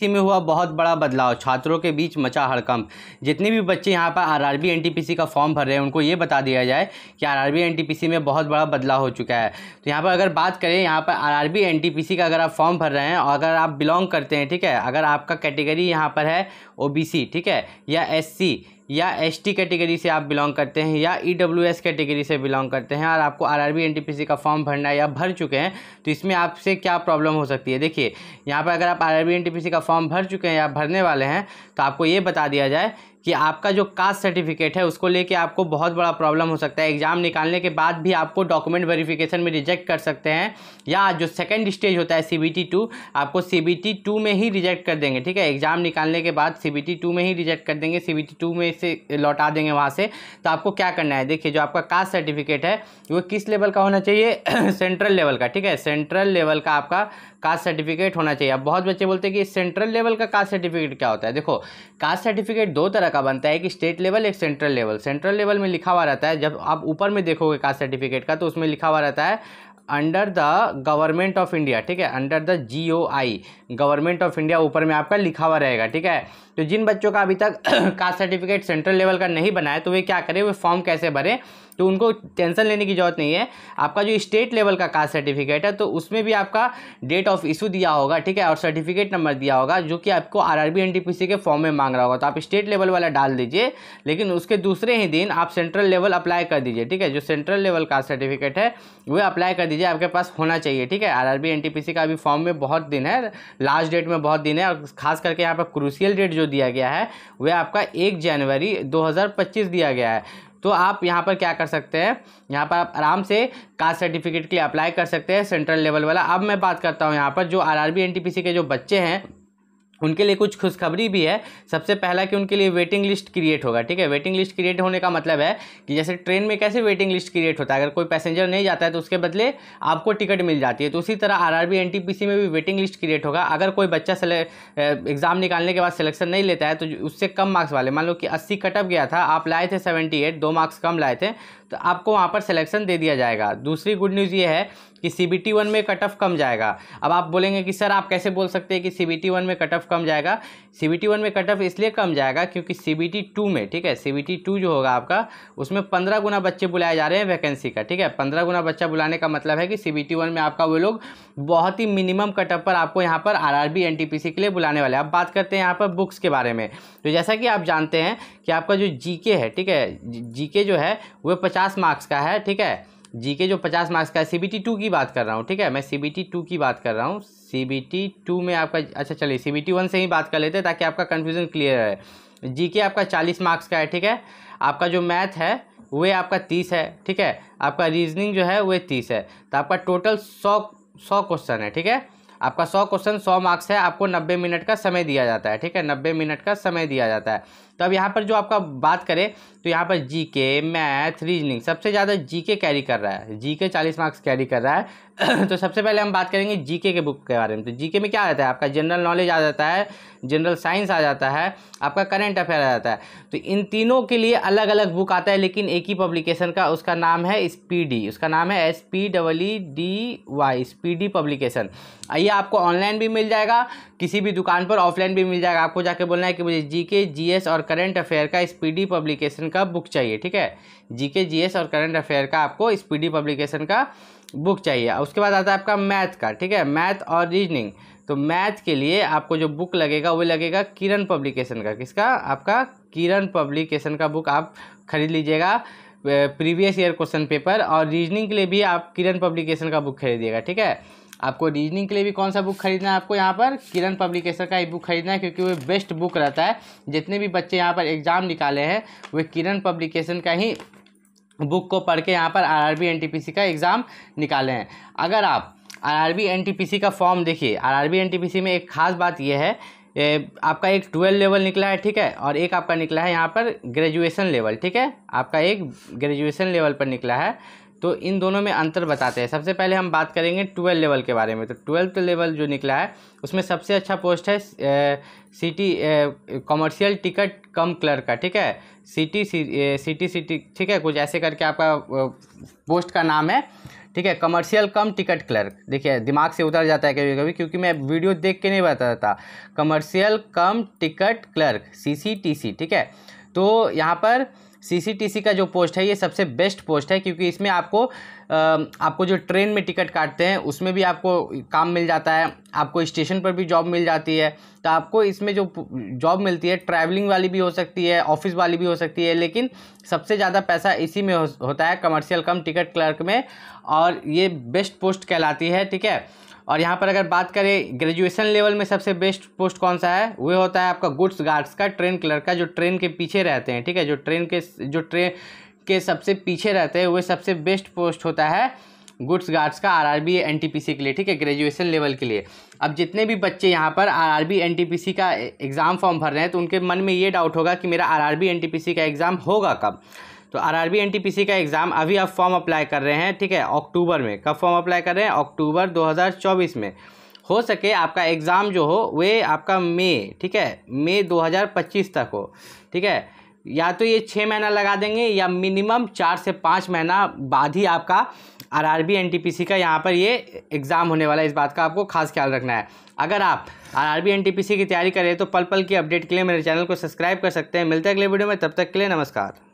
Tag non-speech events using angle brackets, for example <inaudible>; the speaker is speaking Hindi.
सी में हुआ बहुत बड़ा बदलाव छात्रों के बीच मचा हड़कंप जितने भी बच्चे यहाँ पर आरआरबी एनटीपीसी का फॉर्म भर रहे हैं उनको ये बता दिया जाए कि आरआरबी एनटीपीसी में बहुत बड़ा बदलाव हो चुका है तो यहाँ पर अगर बात करें यहाँ पर आरआरबी एनटीपीसी का अगर आप फॉर्म भर रहे हैं और अगर आप बिलोंग करते हैं ठीक है अगर आपका कैटेगरी यहाँ पर है ओ ठीक है या एस या एसटी कैटेगरी से आप बिलोंग करते हैं या ईडब्ल्यूएस e कैटेगरी से बिलोंग करते हैं और आपको आरआरबी एनटीपीसी का फॉर्म भरना है या भर चुके हैं तो इसमें आपसे क्या प्रॉब्लम हो सकती है देखिए यहाँ पर अगर आप आरआरबी एनटीपीसी का फॉर्म भर चुके हैं या भरने वाले हैं तो आपको ये बता दिया जाए कि आपका जो कास्ट सर्टिफिकेट है उसको लेके आपको बहुत बड़ा प्रॉब्लम हो सकता है एग्ज़ाम निकालने के बाद भी आपको डॉक्यूमेंट वेरिफिकेशन में रिजेक्ट कर सकते हैं या जो सेकेंड स्टेज होता है सी बी टी टू आपको सी बी टी टू में ही रिजेक्ट कर देंगे ठीक है एग्ज़ाम निकालने के बाद सी बी टी टू में ही रिजेक्ट कर देंगे सी बी टी टू में से लौटा देंगे वहाँ से तो आपको क्या करना है देखिए जो आपका कास्ट सर्टिफिकेट है वो किस लेवल का होना चाहिए सेंट्रल <clears throat> लेवल का ठीक है सेंट्रल लेवल का आपका कास्ट सर्टिफिकेट होना चाहिए अब बहुत बच्चे बोलते हैं कि सेंट्रल लेवल का कास्ट सर्टिफिकेट क्या होता है देखो कास्ट सर्टिफिकेट दो तरह का बनता है कि स्टेट लेवल एक सेंट्रल लेवल सेंट्रल लेवल में लिखा हुआ रहता है जब आप ऊपर में देखोगे कास्ट सर्टिफिकेट का तो उसमें लिखा हुआ रहता है under the government of India ठीक है under the G O I government of India ऊपर में आपका लिखा हुआ रहेगा ठीक है तो जिन बच्चों का अभी तक <clears throat> कास्ट सर्टिफिकेट सेंट्रल लेवल का नहीं बना है तो वे क्या करें वे फॉर्म कैसे भरें तो उनको टेंशन लेने की ज़रूरत नहीं है आपका जो स्टेट लेवल का कास्ट सर्टिफिकेट है तो उसमें भी आपका डेट ऑफ इशू दिया होगा ठीक है और सर्टिफिकेट नंबर दिया होगा जो कि आपको आर आर के फॉर्म में मांग रहा होगा तो आप स्टेट लेवल वाला डाल दीजिए लेकिन उसके दूसरे ही दिन आप सेंट्रल लेवल अप्लाई कर दीजिए ठीक है जो सेंट्रल लेवल कास्ट सर्टिफिकेट है वह अप्लाई कर दीजिए आपके पास होना चाहिए ठीक है आर आर का अभी फॉर्म में बहुत दिन है लास्ट डेट में बहुत दिन है और खास करके यहाँ पर क्रूसियल डेट जो दिया गया है वह आपका एक जनवरी दो दिया गया है तो आप यहाँ पर क्या कर सकते हैं यहाँ पर आप आराम से कास्ट सर्टिफिकेट के लिए अप्लाई कर सकते हैं सेंट्रल लेवल वाला अब मैं बात करता हूँ यहाँ पर जो आर आर के जो बच्चे हैं उनके लिए कुछ खुशखबरी भी है सबसे पहला कि उनके लिए वेटिंग लिस्ट क्रिएट होगा ठीक है वेटिंग लिस्ट क्रिएट होने का मतलब है कि जैसे ट्रेन में कैसे वेटिंग लिस्ट क्रिएट होता है अगर कोई पैसेंजर नहीं जाता है तो उसके बदले आपको टिकट मिल जाती है तो उसी तरह आर आर में भी वेटिंग लिस्ट क्रिएट होगा अगर कोई बच्चा एग्ज़ाम निकालने के बाद सिलेक्शन नहीं लेता है तो उससे कम मार्क्स वाले मान लो कि अस्सी कटअप गया था आप लाए थे सेवेंटी दो मार्क्स कम लाए थे तो आपको वहाँ पर सिलेक्शन दे दिया जाएगा दूसरी गुड न्यूज़ ये है कि सी बी टी वन में कट ऑफ कम जाएगा अब आप बोलेंगे कि सर आप कैसे बोल सकते हैं कि सी बी टी वन में कट ऑफ कम जाएगा सी बी टी वन में कट ऑफ इसलिए कम जाएगा क्योंकि सी बी टी टू में ठीक है सी बी टी टू जो होगा आपका उसमें पंद्रह गुना बच्चे बुलाए जा रहे हैं वैकेंसी का ठीक है पंद्रह गुना बच्चा बुलाने का मतलब है कि सी बी टी वन में आपका वो लोग बहुत ही मिनिमम कट ऑफ पर आपको यहाँ पर R R B N T P C के लिए बुलाने वाले अब बात करते हैं यहाँ पर बुक्स के बारे में तो जैसा कि आप जानते हैं कि आपका जो जी के है ठीक है जी के जो है वह पचास पचास मार्क्स का है ठीक है जीके जो पचास मार्क्स का है सी बी टी टू की बात कर रहा हूँ ठीक है मैं सी बी टी टू की बात कर रहा हूँ सी बी टी टू में आपका अच्छा चलिए सी बी टी वन से ही बात कर लेते हैं ताकि आपका कन्फ्यूज़न क्लियर रहे जी के आपका चालीस मार्क्स का है ठीक है आपका जो मैथ है वह आपका तीस है ठीक है आपका रीजनिंग जो है वह तीस है तो आपका टोटल सौ सौ क्वेश्चन है ठीक है आपका सौ क्वेश्चन सौ मार्क्स है आपको नब्बे मिनट का समय दिया जाता है ठीक है नब्बे मिनट का समय दिया जाता है तो अब यहाँ पर जो आपका बात करें तो यहाँ पर जीके मैथ रीजनिंग सबसे ज़्यादा जीके कैरी कर रहा है जीके 40 मार्क्स कैरी कर रहा है <clears throat> तो सबसे पहले हम बात करेंगे जीके के बुक के बारे में तो जीके में क्या आ जाता है आपका जनरल नॉलेज आ जाता है जनरल साइंस आ जाता है आपका करेंट अफेयर आ जाता है तो इन तीनों के लिए अलग अलग बुक आता है लेकिन एक ही पब्लिकेशन का उसका नाम है स्पीडी उसका नाम है S P double E D Y speedy publication ये आपको ऑनलाइन भी मिल जाएगा किसी भी दुकान पर ऑफलाइन भी मिल जाएगा आपको जाके बोलना है कि मुझे जीके जीएस और करंट अफेयर का स्पीडी पब्लिकेशन का बुक चाहिए ठीक है जीके जीएस और करंट अफेयर का आपको स्पीडी पब्लिकेशन का बुक चाहिए उसके बाद आता है आपका मैथ का ठीक है मैथ और रीजनिंग तो मैथ के लिए आपको जो बुक लगेगा वो लगेगा किरण पब्लिकेशन का किसका आपका किरण पब्लिकेशन का बुक आप खरीद लीजिएगा प्रीवियस ईयर क्वेश्चन पेपर और रीजनिंग के लिए भी आप किरण पब्लिकेशन का बुक खरीदिएगा ठीक है आपको रीजनिंग के लिए भी कौन सा बुक खरीदना है आपको यहाँ पर किरण पब्लिकेशन का ही बुक खरीदना है क्योंकि वो बेस्ट बुक रहता है जितने भी बच्चे यहाँ पर एग्ज़ाम निकाले हैं वे किरण पब्लिकेशन का ही बुक को पढ़ के यहाँ पर आरआरबी एनटीपीसी का एग्ज़ाम निकाले हैं अगर आप आरआरबी एनटीपीसी का फॉर्म देखिए आरआरबी एनटीपीसी में एक खास बात यह है ए, आपका एक ट्वेल्व लेवल निकला है ठीक है और एक आपका निकला है यहाँ पर ग्रेजुएशन लेवल ठीक है आपका एक ग्रेजुएशन लेवल पर निकला है तो इन दोनों में अंतर बताते हैं सबसे पहले हम बात करेंगे ट्वेल्थ लेवल के बारे में तो ट्वेल्थ लेवल जो निकला है उसमें सबसे अच्छा पोस्ट है city commercial ticket cum clerk का ठीक है सिटी सिटी सिटी ठीक है कुछ ऐसे करके आपका पोस्ट का नाम है ठीक है कमर्शियल कम टिकट क्लर्क देखिए दिमाग से उतर जाता है कभी कभी क्योंकि मैं वीडियो देख के नहीं बताता था commercial cum ticket clerk C C T C ठीक है तो यहाँ पर सीसीटीसी का जो पोस्ट है ये सबसे बेस्ट पोस्ट है क्योंकि इसमें आपको आपको जो ट्रेन में टिकट काटते हैं उसमें भी आपको काम मिल जाता है आपको स्टेशन पर भी जॉब मिल जाती है तो आपको इसमें जो जॉब मिलती है ट्रैवलिंग वाली भी हो सकती है ऑफिस वाली भी हो सकती है लेकिन सबसे ज़्यादा पैसा इसी में हो, होता है कमर्शियल कम टिकट क्लर्क में और ये बेस्ट पोस्ट कहलाती है ठीक है और यहाँ पर अगर बात करें ग्रेजुएशन लेवल में सबसे बेस्ट पोस्ट कौन सा है वह होता है आपका गुड्स गार्ड्स का ट्रेन क्लर्क का जो ट्रेन के पीछे रहते हैं ठीक है जो ट्रेन के जो ट्रेन के सबसे पीछे रहते हैं वह सबसे बेस्ट पोस्ट होता है गुड्स गार्ड्स का आरआरबी एनटीपीसी के लिए ठीक है ग्रेजुएशन लेवल के लिए अब जितने भी बच्चे यहाँ पर आरआरबी एनटीपीसी का एग्ज़ाम फॉर्म भर रहे हैं तो उनके मन में ये डाउट होगा कि मेरा आरआरबी एनटीपीसी का एग्ज़ाम होगा कब तो आरआरबी एनटीपीसी का एग्ज़ाम अभी आप फॉर्म अप्लाई कर रहे हैं ठीक है अक्टूबर में कब फॉर्म अप्लाई कर रहे हैं अक्टूबर 2024 में हो सके आपका एग्ज़ाम जो हो वे आपका मई ठीक है मई 2025 तक हो ठीक है या तो ये छः महीना लगा देंगे या मिनिमम चार से पाँच महीना बाद ही आपका R R B N T P C का यहाँ पर ये एग्ज़ाम होने वाला है इस बात का आपको खास ख्याल रखना है अगर आप R R B N T P C की तैयारी करें तो पल पल की अपडेट के लिए मेरे चैनल को सब्सक्राइब कर सकते हैं मिलते हैं अगले वीडियो में तब तक के लिए नमस्कार